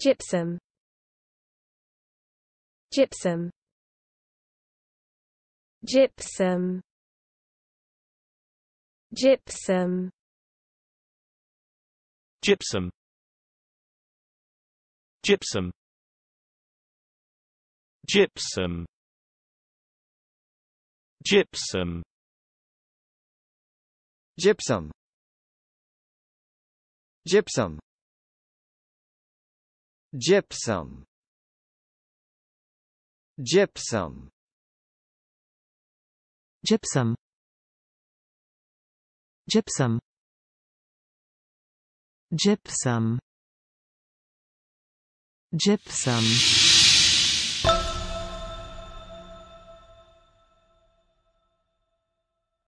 Gypsum Gypsum Gypsum Gypsum Gypsum Gypsum Gypsum Gypsum Gypsum Gypsum gypsum gypsum gypsum gypsum gypsum gypsum